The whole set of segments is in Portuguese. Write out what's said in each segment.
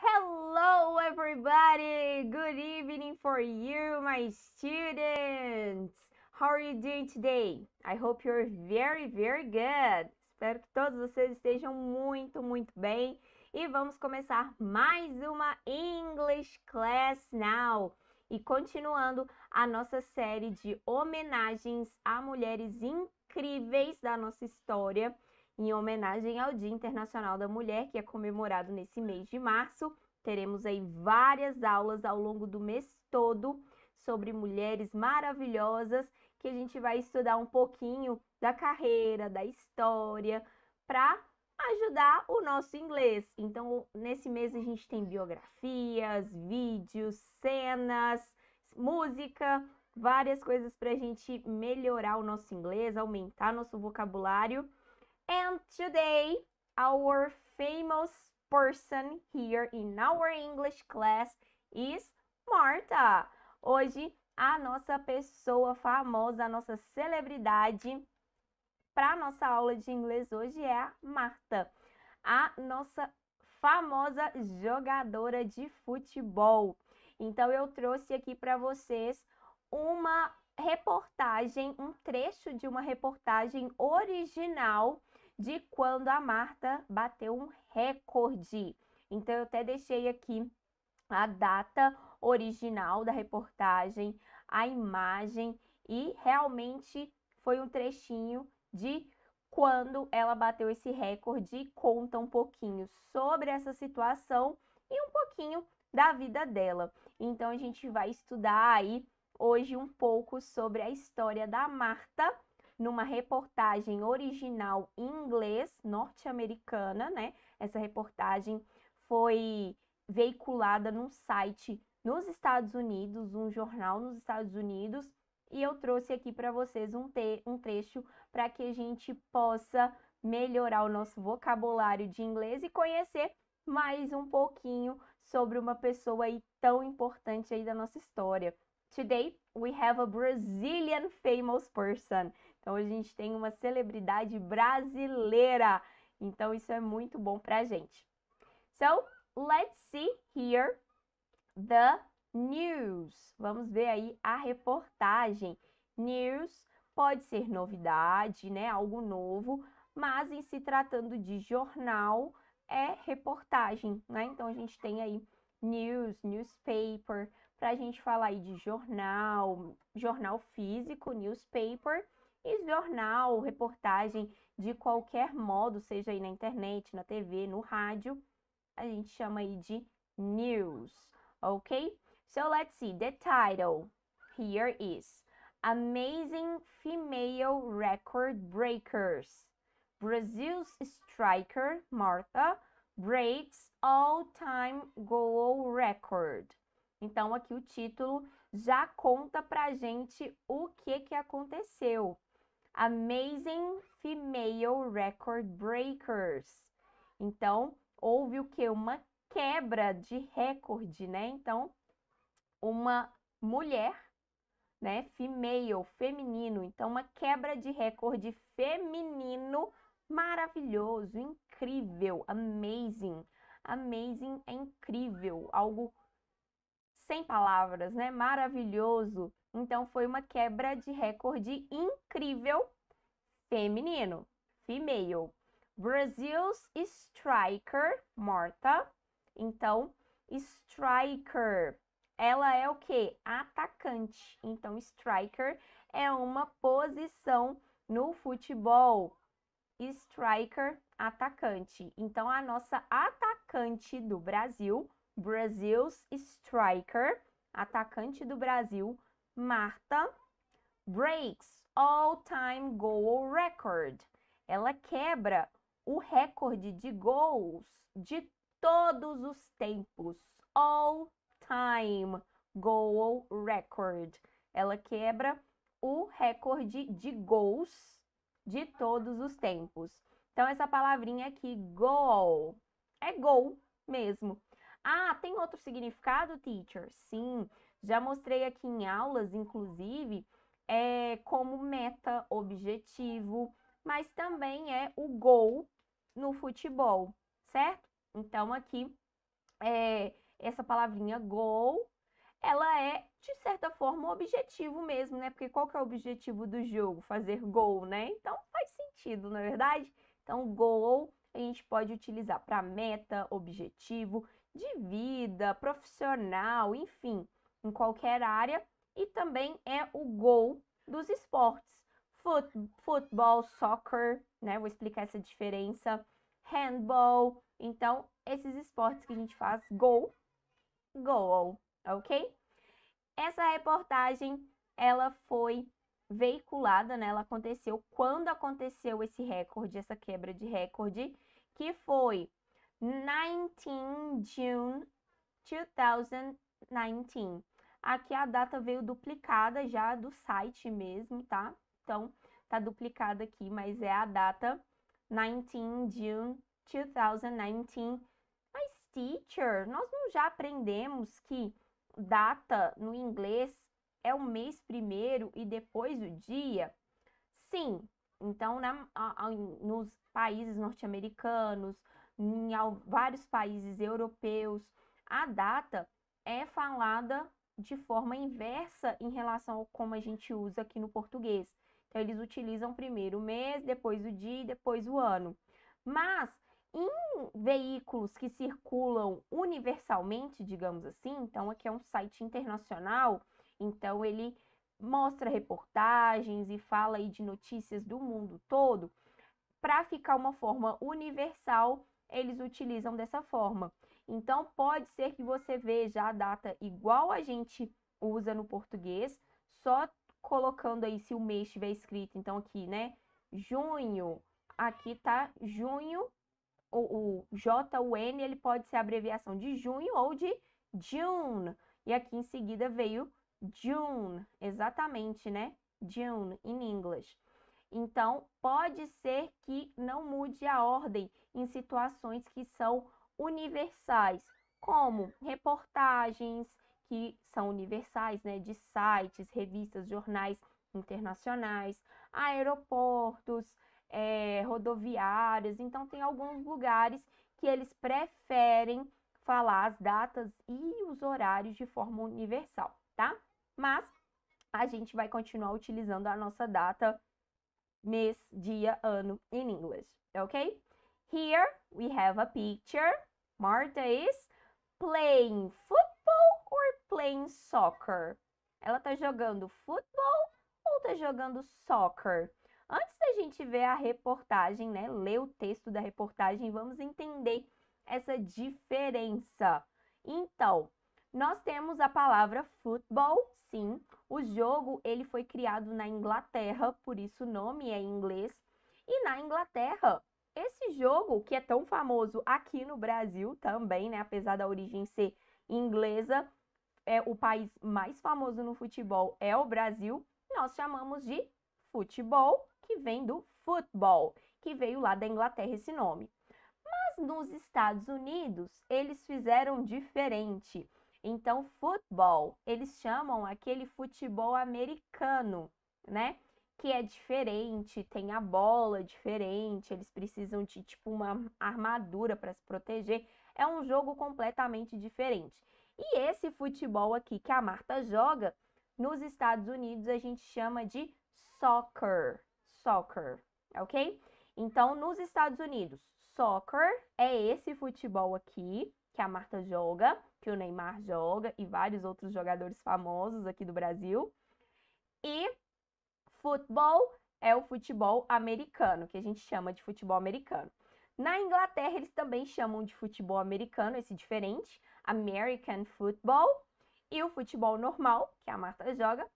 Hello, everybody! Good evening for you, my students! How are you doing today? I hope you're very, very good! Espero que todos vocês estejam muito, muito bem. E vamos começar mais uma English Class Now. E continuando a nossa série de homenagens a mulheres incríveis da nossa história. Em homenagem ao Dia Internacional da Mulher, que é comemorado nesse mês de março, teremos aí várias aulas ao longo do mês todo sobre mulheres maravilhosas que a gente vai estudar um pouquinho da carreira, da história, para ajudar o nosso inglês. Então, nesse mês a gente tem biografias, vídeos, cenas, música, várias coisas para a gente melhorar o nosso inglês, aumentar nosso vocabulário. And today, our famous person here in our English class is Marta. Hoje, a nossa pessoa famosa, a nossa celebridade para a nossa aula de inglês hoje é a Marta, a nossa famosa jogadora de futebol. Então, eu trouxe aqui para vocês uma reportagem, um trecho de uma reportagem original de quando a Marta bateu um recorde. Então, eu até deixei aqui a data original da reportagem, a imagem e realmente foi um trechinho de quando ela bateu esse recorde e conta um pouquinho sobre essa situação e um pouquinho da vida dela. Então a gente vai estudar aí hoje um pouco sobre a história da Marta numa reportagem original em inglês norte-americana, né? Essa reportagem foi veiculada num site nos Estados Unidos, um jornal nos Estados Unidos, e eu trouxe aqui para vocês um, te um trecho para que a gente possa melhorar o nosso vocabulário de inglês e conhecer mais um pouquinho sobre uma pessoa aí tão importante aí da nossa história. Today we have a Brazilian famous person. Então a gente tem uma celebridade brasileira. Então isso é muito bom pra gente. So, let's see here the news. Vamos ver aí a reportagem. News pode ser novidade, né? Algo novo, mas em se tratando de jornal, é reportagem, né? Então a gente tem aí news, newspaper, para a gente falar aí de jornal, jornal físico, newspaper, e jornal, reportagem de qualquer modo, seja aí na internet, na TV, no rádio, a gente chama aí de news, ok? So let's see, the title here is Amazing Female Record Breakers. Brazil's striker Martha breaks all-time goal record. Então aqui o título já conta pra gente o que que aconteceu. Amazing Female Record Breakers. Então, houve o que? Uma quebra de recorde, né? Então, uma mulher, né? Female, feminino. Então, uma quebra de recorde feminino maravilhoso, incrível, amazing. Amazing é incrível, algo sem palavras, né? Maravilhoso, então foi uma quebra de recorde incrível feminino, female. Brazil's striker, Morta. Então, striker, ela é o que? Atacante. Então, striker é uma posição no futebol. Striker, atacante. Então, a nossa atacante do Brasil, Brazil's striker, atacante do Brasil, Marta breaks all-time goal record. Ela quebra o recorde de gols de todos os tempos. All time goal record. Ela quebra o recorde de gols de todos os tempos. Então, essa palavrinha aqui, goal, é gol mesmo. Ah, tem outro significado, teacher? Sim, já mostrei aqui em aulas, inclusive, é, como meta, objetivo, mas também é o gol no futebol, certo? Então, aqui, é, essa palavrinha gol, ela é, de certa forma, o objetivo mesmo, né? Porque qual que é o objetivo do jogo? Fazer gol, né? Então, faz sentido, na é verdade? Então, gol a gente pode utilizar para meta, objetivo, de vida, profissional, enfim em qualquer área e também é o gol dos esportes. Fut, futebol, soccer, né? Vou explicar essa diferença. Handball. Então, esses esportes que a gente faz gol, goal, ok? Essa reportagem, ela foi veiculada, né? Ela aconteceu quando aconteceu esse recorde, essa quebra de recorde, que foi 19 de June 2000 19. Aqui a data veio duplicada já do site mesmo, tá? Então, tá duplicada aqui, mas é a data 19 June 2019. Mas, teacher, nós não já aprendemos que data no inglês é o mês primeiro e depois o dia? Sim. Então, na, nos países norte-americanos, em vários países europeus, a data é falada de forma inversa em relação ao como a gente usa aqui no português. Então, eles utilizam primeiro o mês, depois o dia e depois o ano. Mas, em veículos que circulam universalmente, digamos assim, então aqui é um site internacional, então ele mostra reportagens e fala aí de notícias do mundo todo. Para ficar uma forma universal, eles utilizam dessa forma. Então, pode ser que você veja a data igual a gente usa no português, só colocando aí se o mês estiver escrito. Então, aqui, né? Junho. Aqui tá junho. O, o J-U-N, ele pode ser abreviação de junho ou de June. E aqui em seguida veio June, exatamente, né? June, in English. Então, pode ser que não mude a ordem em situações que são universais, como reportagens que são universais, né, de sites, revistas, jornais internacionais, aeroportos, é, rodoviárias. Então, tem alguns lugares que eles preferem falar as datas e os horários de forma universal, tá? Mas a gente vai continuar utilizando a nossa data, mês, dia, ano in English, ok? Here we have a picture Marta is é playing football or playing soccer? Ela tá jogando futebol ou tá jogando soccer? Antes da gente ver a reportagem, né, ler o texto da reportagem, vamos entender essa diferença. Então, nós temos a palavra futebol, sim. O jogo ele foi criado na Inglaterra, por isso o nome é em inglês. E na Inglaterra, esse jogo, que é tão famoso aqui no Brasil também, né, apesar da origem ser inglesa, é o país mais famoso no futebol é o Brasil. Nós chamamos de futebol, que vem do futebol que veio lá da Inglaterra esse nome. Mas nos Estados Unidos, eles fizeram diferente. Então, futebol, eles chamam aquele futebol americano, né? que é diferente, tem a bola diferente, eles precisam de tipo uma armadura para se proteger. É um jogo completamente diferente. E esse futebol aqui que a Marta joga, nos Estados Unidos a gente chama de soccer. Soccer, ok? Então, nos Estados Unidos, soccer é esse futebol aqui que a Marta joga, que o Neymar joga e vários outros jogadores famosos aqui do Brasil. E Futebol é o futebol americano, que a gente chama de futebol americano. Na Inglaterra, eles também chamam de futebol americano, esse diferente, American Football. E o futebol normal, que a Marta joga,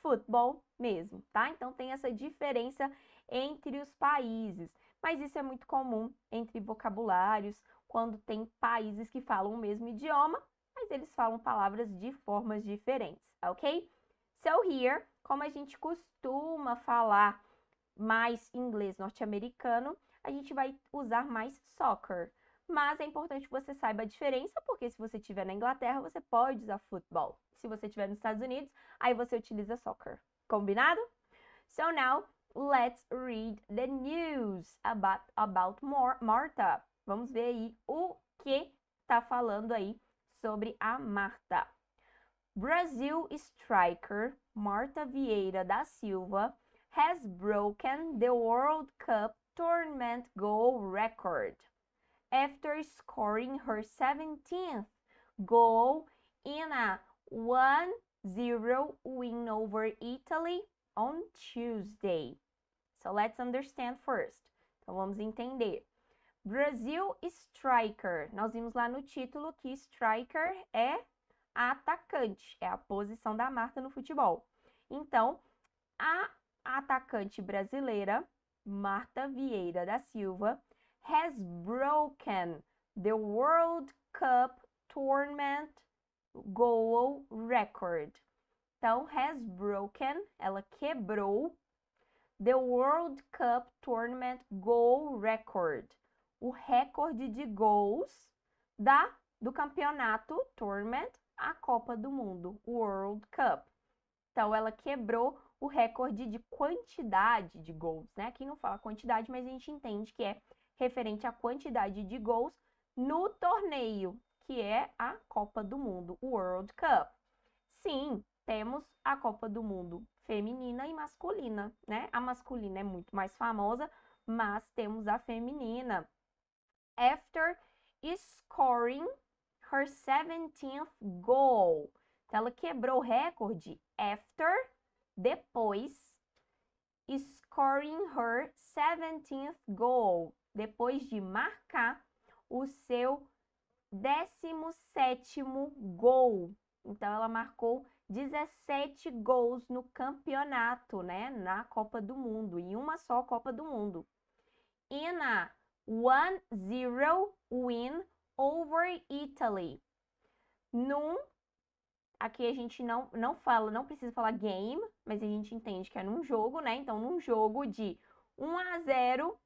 futebol mesmo, tá? Então tem essa diferença entre os países. Mas isso é muito comum entre vocabulários, quando tem países que falam o mesmo idioma, mas eles falam palavras de formas diferentes, ok? So here, como a gente costuma falar mais inglês norte-americano, a gente vai usar mais soccer. Mas é importante que você saiba a diferença, porque se você estiver na Inglaterra, você pode usar futebol. Se você estiver nos Estados Unidos, aí você utiliza soccer. Combinado? So now, let's read the news about, about Martha. Vamos ver aí o que está falando aí sobre a Marta. Brazil striker Marta Vieira da Silva has broken the World Cup tournament goal record after scoring her 17th goal in a 1 0 win over Italy on Tuesday. So let's understand first. Então vamos entender. Brasil Striker. Nós vimos lá no título que striker é atacante, é a posição da Marta no futebol. Então, a atacante brasileira, Marta Vieira da Silva, has broken the World Cup Tournament goal record. Então, has broken, ela quebrou the World Cup Tournament goal record, o recorde de gols da do campeonato Tournament a Copa do Mundo, World Cup. Então ela quebrou o recorde de quantidade de gols, né? Aqui não fala quantidade, mas a gente entende que é referente à quantidade de gols no torneio, que é a Copa do Mundo, World Cup. Sim, temos a Copa do Mundo feminina e masculina, né? A masculina é muito mais famosa, mas temos a feminina. After scoring her 17th goal. Então, ela quebrou o recorde after, depois, scoring her 17th goal. Depois de marcar o seu 17º gol. Então, ela marcou 17 gols no campeonato, né? Na Copa do Mundo, em uma só Copa do Mundo. In a 1-0 win over Italy. Num, aqui a gente não, não fala, não precisa falar game, mas a gente entende que é num jogo, né? Então, num jogo de 1 a 0,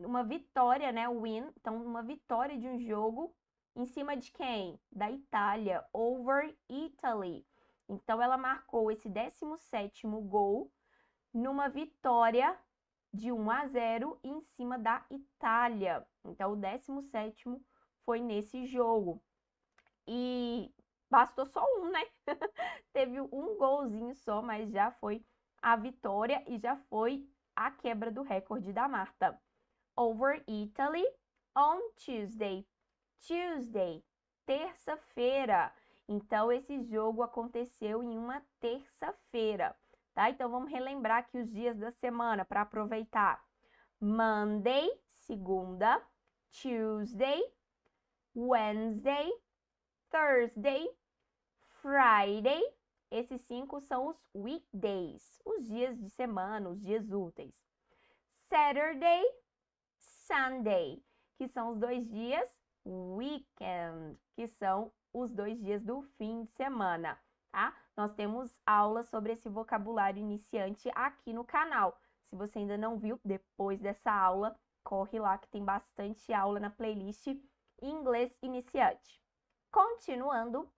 uma vitória, né? Win. Então, uma vitória de um jogo em cima de quem? Da Itália, over Italy. Então, ela marcou esse 17 gol numa vitória de 1 a 0 em cima da Itália. Então, o 17 foi nesse jogo. E bastou só um, né? Teve um golzinho só, mas já foi a vitória e já foi a quebra do recorde da Marta. Over Italy on Tuesday. Tuesday, terça-feira. Então, esse jogo aconteceu em uma terça-feira, tá? Então, vamos relembrar aqui os dias da semana para aproveitar. Monday, segunda. Tuesday, Wednesday, Thursday, Friday. Esses cinco são os weekdays, os dias de semana, os dias úteis. Saturday, Sunday, que são os dois dias weekend, que são os dois dias do fim de semana, tá? Nós temos aula sobre esse vocabulário iniciante aqui no canal. Se você ainda não viu, depois dessa aula, corre lá que tem bastante aula na playlist inglês iniciante. Continuando,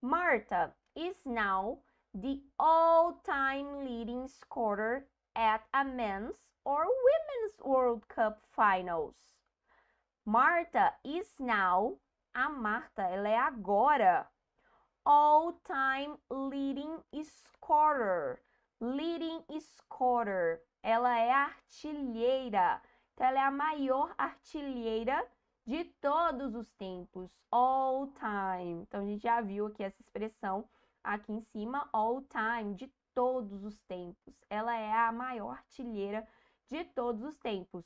Marta is now the all-time leading scorer at a men's or women's World Cup finals. Marta is now, a Marta, ela é agora, all-time leading scorer. Leading scorer, ela é artilheira. Então, ela é a maior artilheira de todos os tempos, all time. Então a gente já viu aqui essa expressão aqui em cima, all time, de todos os tempos. Ela é a maior artilheira de todos os tempos.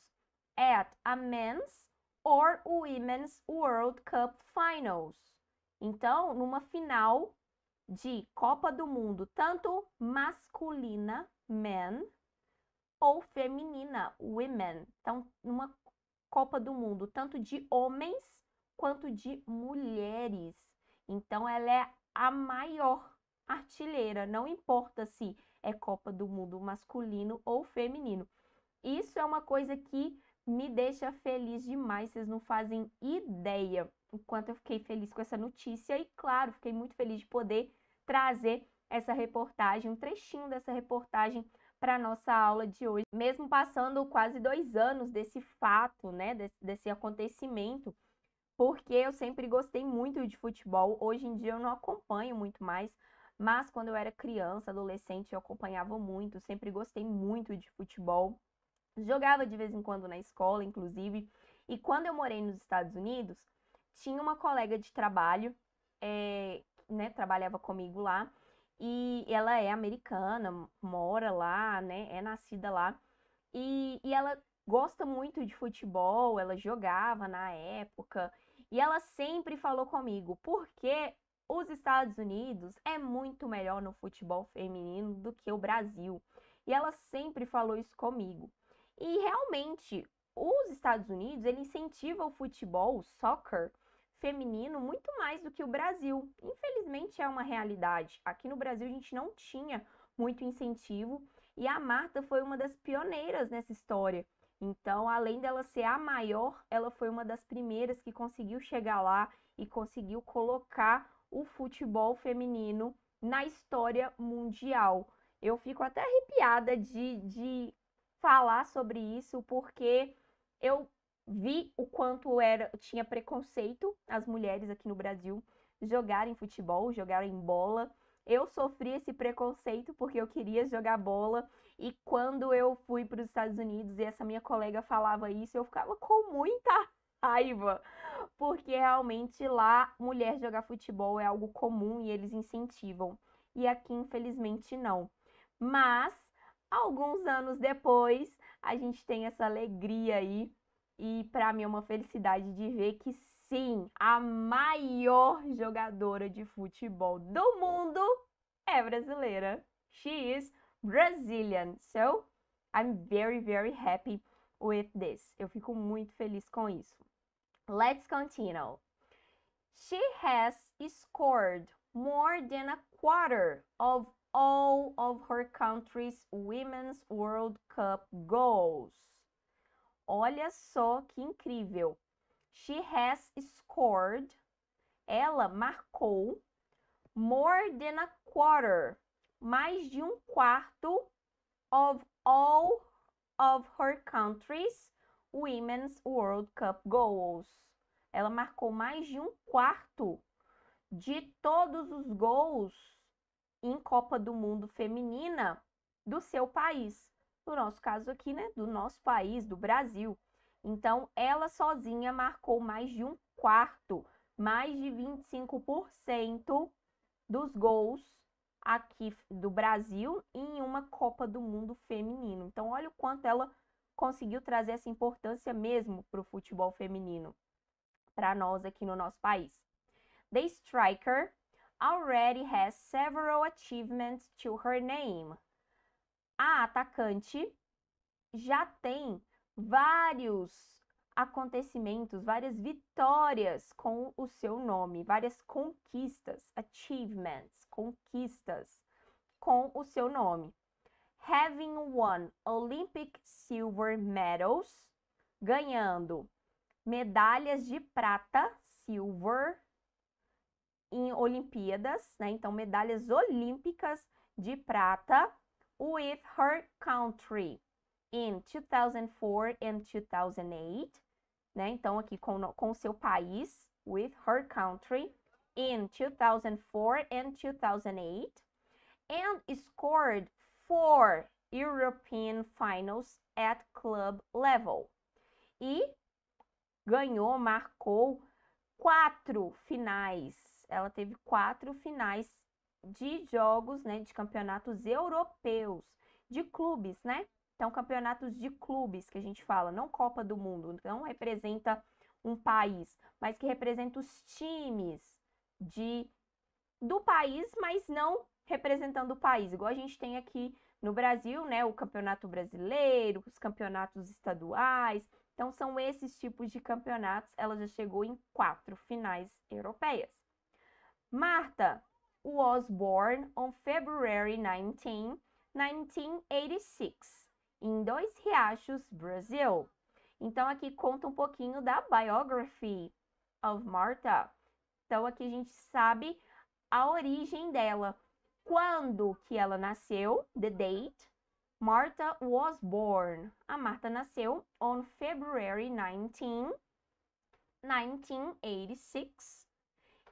At a men's or women's World Cup finals. Então, numa final de Copa do Mundo, tanto masculina, men, ou feminina, women. Então, numa Copa do Mundo, tanto de homens quanto de mulheres. Então ela é a maior artilheira, não importa se é Copa do Mundo masculino ou feminino. Isso é uma coisa que me deixa feliz demais, vocês não fazem ideia o quanto eu fiquei feliz com essa notícia e, claro, fiquei muito feliz de poder trazer essa reportagem, um trechinho dessa reportagem para nossa aula de hoje. Mesmo passando quase dois anos desse fato, né, desse, desse acontecimento, porque eu sempre gostei muito de futebol. Hoje em dia eu não acompanho muito mais, mas quando eu era criança, adolescente, eu acompanhava muito, sempre gostei muito de futebol. Jogava de vez em quando na escola, inclusive. E quando eu morei nos Estados Unidos, tinha uma colega de trabalho, é, né, trabalhava comigo lá, e ela é americana, mora lá, né? É nascida lá. E, e ela gosta muito de futebol, ela jogava na época. E ela sempre falou comigo, porque os Estados Unidos é muito melhor no futebol feminino do que o Brasil. E ela sempre falou isso comigo. E realmente, os Estados Unidos, ele incentiva o futebol, o soccer, feminino muito mais do que o Brasil. Infelizmente é uma realidade. Aqui no Brasil a gente não tinha muito incentivo e a Marta foi uma das pioneiras nessa história. Então, além dela ser a maior, ela foi uma das primeiras que conseguiu chegar lá e conseguiu colocar o futebol feminino na história mundial. Eu fico até arrepiada de, de falar sobre isso, porque eu vi o quanto era tinha preconceito as mulheres aqui no Brasil jogarem futebol, jogarem bola. Eu sofri esse preconceito porque eu queria jogar bola e quando eu fui para os Estados Unidos e essa minha colega falava isso, eu ficava com muita raiva, porque realmente lá mulher jogar futebol é algo comum e eles incentivam. E aqui, infelizmente, não. Mas alguns anos depois, a gente tem essa alegria aí e para mim é uma felicidade de ver que sim, a maior jogadora de futebol do mundo é brasileira. She is Brazilian. So, I'm very very happy with this. Eu fico muito feliz com isso. Let's continue. She has scored more than a quarter of all of her country's Women's World Cup goals. Olha só que incrível. She has scored. Ela marcou more than a quarter. Mais de um quarto of all of her country's Women's World Cup goals. Ela marcou mais de um quarto de todos os gols em Copa do Mundo Feminina do seu país no nosso caso aqui, né, do nosso país, do Brasil. Então, ela sozinha marcou mais de um quarto, mais de 25% dos gols aqui do Brasil em uma Copa do Mundo feminino. Então, olha o quanto ela conseguiu trazer essa importância mesmo para o futebol feminino, para nós aqui no nosso país. The striker already has several achievements to her name a atacante já tem vários acontecimentos, várias vitórias com o seu nome, várias conquistas, achievements, conquistas com o seu nome. Having won Olympic silver medals, ganhando medalhas de prata, silver, em Olimpíadas, né? Então medalhas olímpicas de prata with her country in 2004 and 2008, né? Então aqui com com seu país, with her country in 2004 and 2008 and scored four European finals at club level. E ganhou, marcou quatro finais. Ela teve quatro finais de jogos, né, de campeonatos europeus, de clubes, né? Então, campeonatos de clubes que a gente fala, não Copa do Mundo, não representa um país, mas que representa os times de do país, mas não representando o país, igual a gente tem aqui no Brasil, né, o Campeonato Brasileiro, os campeonatos estaduais. Então, são esses tipos de campeonatos. Ela já chegou em quatro finais europeias. Marta, was born on February 19, 1986, em Dois Riachos, Brasil. Então, aqui conta um pouquinho da biography of Marta. Então, aqui a gente sabe a origem dela. Quando que ela nasceu, the date, Marta was born. A Marta nasceu on February 19, 1986,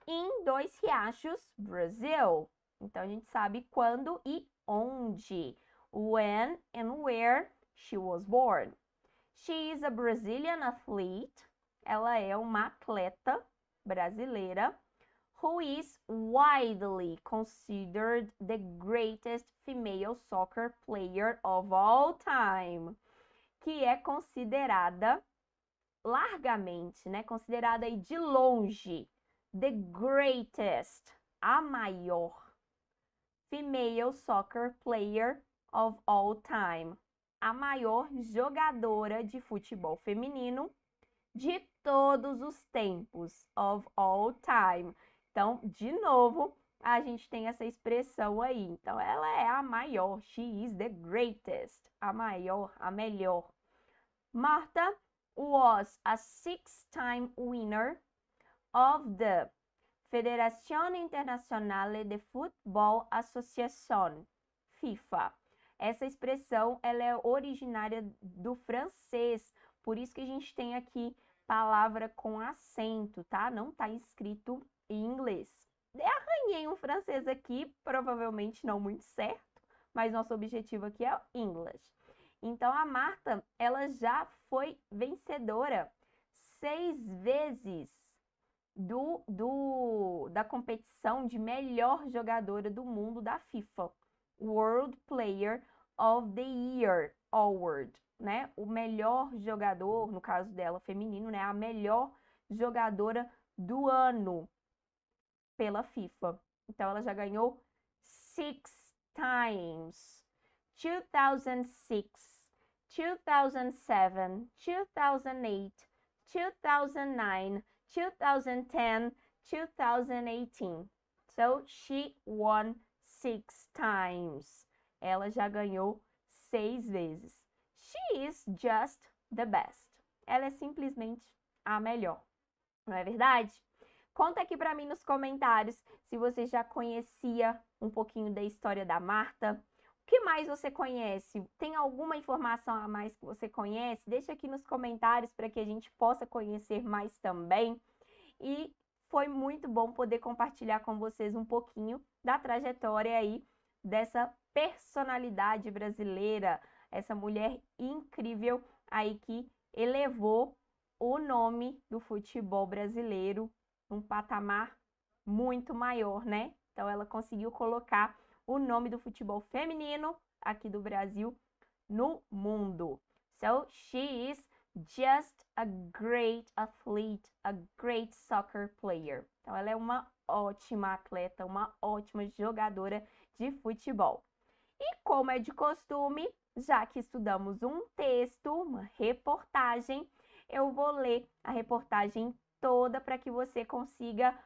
em dois riachos, Brasil. Então a gente sabe quando e onde. When and where she was born. She is a Brazilian athlete. Ela é uma atleta brasileira who is widely considered the greatest female soccer player of all time, que é considerada largamente, né, considerada aí de longe the greatest, a maior female soccer player of all time, a maior jogadora de futebol feminino de todos os tempos, of all time. Então, de novo, a gente tem essa expressão aí. Então, ela é a maior, she is the greatest, a maior, a melhor. Marta was a six-time winner of the Federación Internacional de Futebol Association, FIFA. Essa expressão ela é originária do francês, por isso que a gente tem aqui palavra com acento, tá? Não tá escrito em inglês. Arranhei um francês aqui, provavelmente não muito certo, mas nosso objetivo aqui é o English. Então a Marta, ela já foi vencedora seis vezes do, do da competição de melhor jogadora do mundo da FIFA, World Player of the Year Award, né? O melhor jogador, no caso dela feminino, né? A melhor jogadora do ano pela FIFA. Então ela já ganhou six times. 2006, 2007, 2008, 2009, 2010, 2018. So she won six times. Ela já ganhou seis vezes. She is just the best. Ela é simplesmente a melhor. Não é verdade? Conta aqui para mim nos comentários se você já conhecia um pouquinho da história da Marta, que mais você conhece? Tem alguma informação a mais que você conhece? Deixa aqui nos comentários para que a gente possa conhecer mais também. E foi muito bom poder compartilhar com vocês um pouquinho da trajetória aí dessa personalidade brasileira, essa mulher incrível aí que elevou o nome do futebol brasileiro num patamar muito maior, né? Então ela conseguiu colocar o nome do futebol feminino aqui do Brasil no mundo. So she is just a great athlete, a great soccer player. Então ela é uma ótima atleta, uma ótima jogadora de futebol. E como é de costume, já que estudamos um texto, uma reportagem, eu vou ler a reportagem toda para que você consiga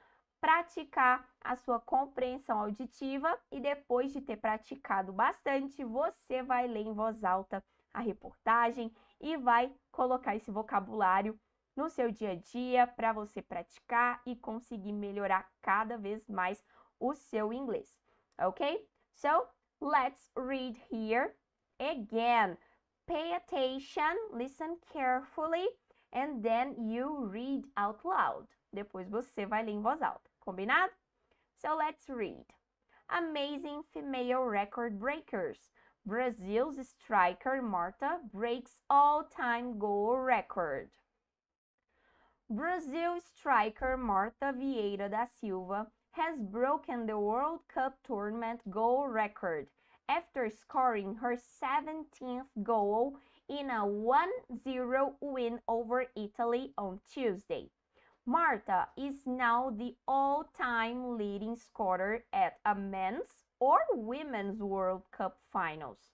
praticar a sua compreensão auditiva e depois de ter praticado bastante, você vai ler em voz alta a reportagem e vai colocar esse vocabulário no seu dia a dia para você praticar e conseguir melhorar cada vez mais o seu inglês. Ok? So, let's read here again. Pay attention, listen carefully, and then you read out loud. Depois você vai ler em voz alta. Combinado? So let's read. Amazing female record breakers. Brazil's striker Marta breaks all-time goal record. Brazil striker Marta Vieira da Silva has broken the World Cup tournament goal record after scoring her 17th goal in a 1-0 win over Italy on Tuesday. Marta is now the all time leading scorer at a men's or women's World Cup finals.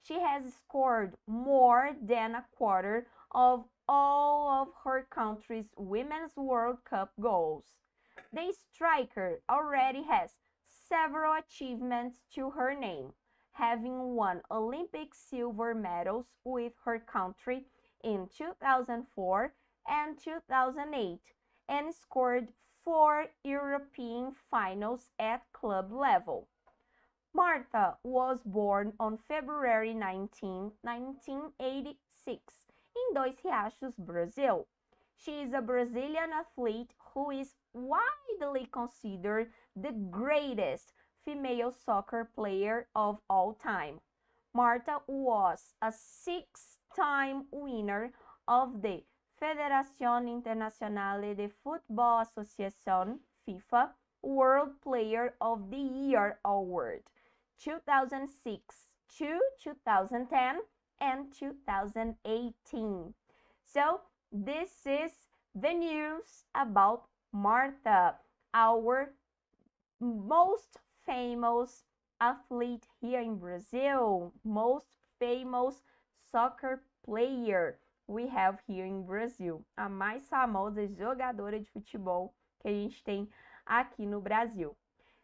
She has scored more than a quarter of all of her country's Women's World Cup goals. The striker already has several achievements to her name, having won Olympic silver medals with her country in 2004 and 2008 and scored four European finals at club level. Martha was born on February 19, 1986, in Dois Riachos, Brazil. She is a Brazilian athlete who is widely considered the greatest female soccer player of all time. Marta was a six time winner of the Federación Internacional de Football Association, FIFA, World Player of the Year Award 2006 to 2010 and 2018. So, this is the news about Martha, our most famous athlete here in Brazil, most famous soccer player. we have here in Brazil, a mais famosa jogadora de futebol que a gente tem aqui no Brasil.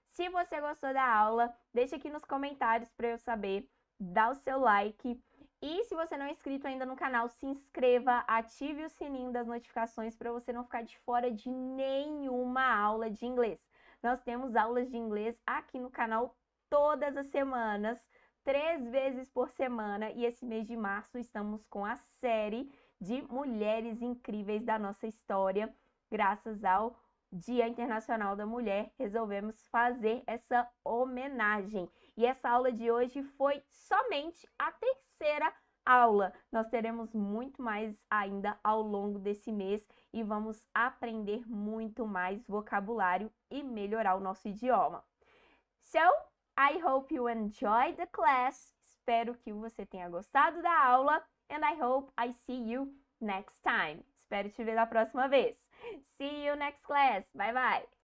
Se você gostou da aula, deixa aqui nos comentários para eu saber, dá o seu like. E se você não é inscrito ainda no canal, se inscreva, ative o sininho das notificações para você não ficar de fora de nenhuma aula de inglês. Nós temos aulas de inglês aqui no canal todas as semanas três vezes por semana e esse mês de março estamos com a série de mulheres incríveis da nossa história. Graças ao Dia Internacional da Mulher, resolvemos fazer essa homenagem. E essa aula de hoje foi somente a terceira aula. Nós teremos muito mais ainda ao longo desse mês e vamos aprender muito mais vocabulário e melhorar o nosso idioma. So, I hope you enjoyed the class. Espero que você tenha gostado da aula. And I hope I see you next time. Espero te ver na próxima vez. See you next class. Bye bye.